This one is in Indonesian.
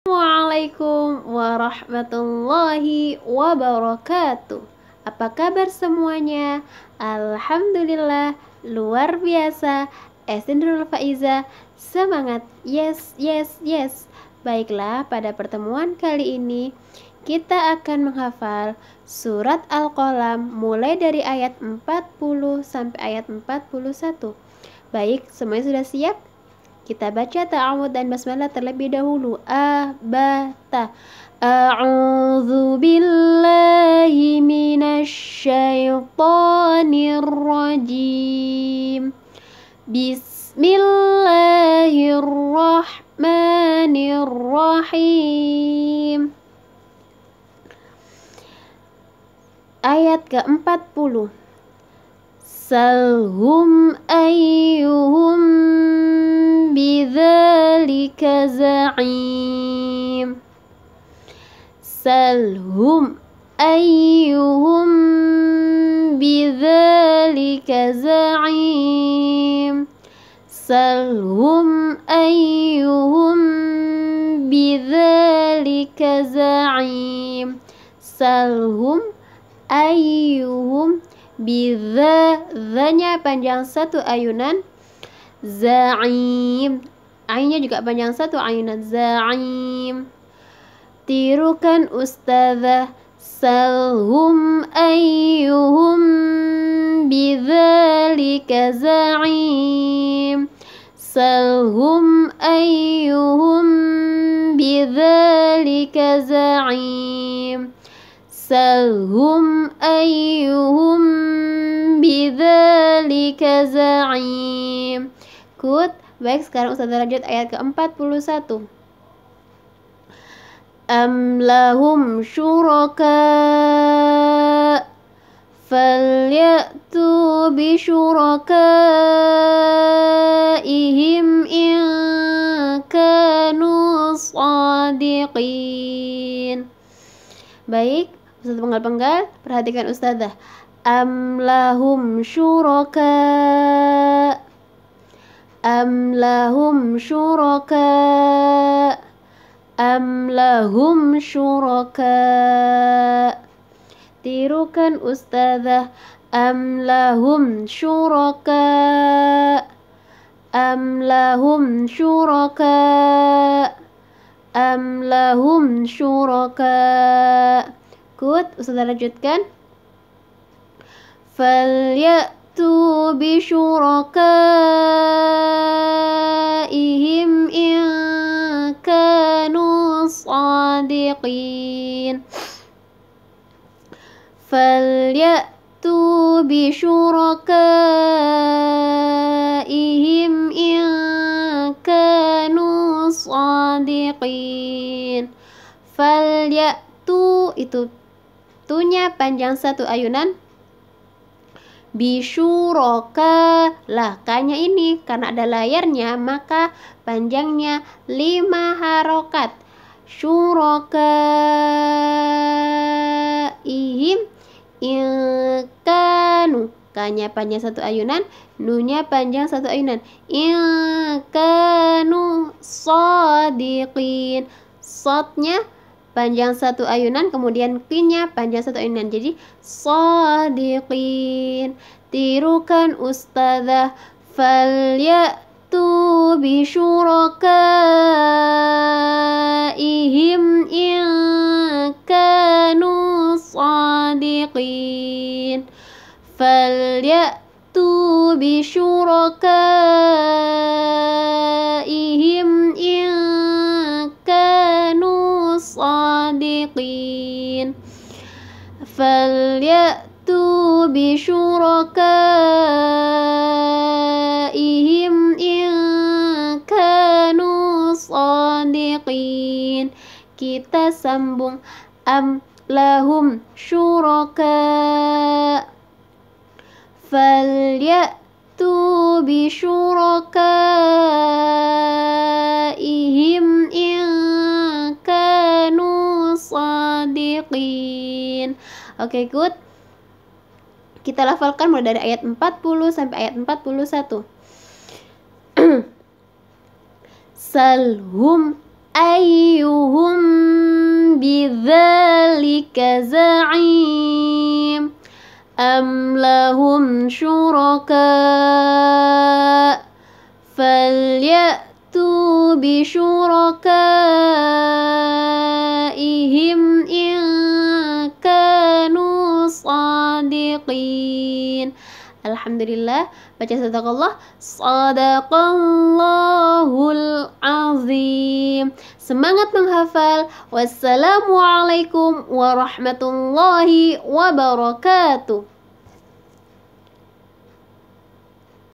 Assalamualaikum warahmatullahi wabarakatuh. Apa kabar semuanya? Alhamdulillah luar biasa. Esendrul Faiza, semangat. Yes, yes, yes. Baiklah, pada pertemuan kali ini kita akan menghafal surat Al-Qalam mulai dari ayat 40 sampai ayat 41. Baik, semuanya sudah siap? Kita baca ta'awud dan basmalah terlebih dahulu. A ba ta. A'udzu billahi syaithanir rajim. Bismillahirrahmanirrahim. Ayat ke-40. Salhum ayyuhum بذلك زعيم سلهم أيهم بذلك زعيم سلهم أيهم بذلك زعيم سلهم أيهم بذا ذنيا panjang satu ayunan Za'im Ainnya juga panjang satu Ainan za'im Tirukan ustazah Salhum ayyuhum Bidhalika za'im Salhum ayyuhum Bidhalika za'im سلهم أيهم بذلك زعيم ikut. Baik, sekarang Ustazah lanjut ayat ke-41. Am lahum syuraka falyatu bi syurakaihim in kanu sadiqin. Baik, Ustaz penggal-penggal, perhatikan Ustazah. Am lahum syuraka أم لهم شركاء أم لهم شركاء تيروكا أستاذة أم لهم شركاء أم لهم شركاء أم لهم شركاء كوت أستاذة lanjutkan فليأ فأتوا بشركائهم إن كانوا صادقين فليأتوا بشركائهم إن كانوا صادقين فليأتوا itu tunya panjang satu ayunan bisyuroka lah kanya ini karena ada layarnya maka panjangnya lima harokat syuroka ihim ilkanu kanya panjang satu ayunan nunya panjang satu ayunan ilkanu sodikin sotnya panjang satu ayunan kemudian kinya panjang satu ayunan jadi sadiqin tirukan ustadzah falyatu bisyurakaihim in kanu sadiqin bi syurakaihim الصادقين فليأتوا بشركائهم إن كانوا صادقين kita sambung am lahum syuraka falyatu bi syuraka shadiqin oke okay, good kita lafalkan mulai dari ayat 40 sampai ayat 41 salhum ayyuhum bidzalika za'im am lahum syuraka falya بشركائهم إن كانوا صادقين Alhamdulillah baca sadaqallah sadaqallahul azim semangat menghafal wassalamualaikum warahmatullahi wabarakatuh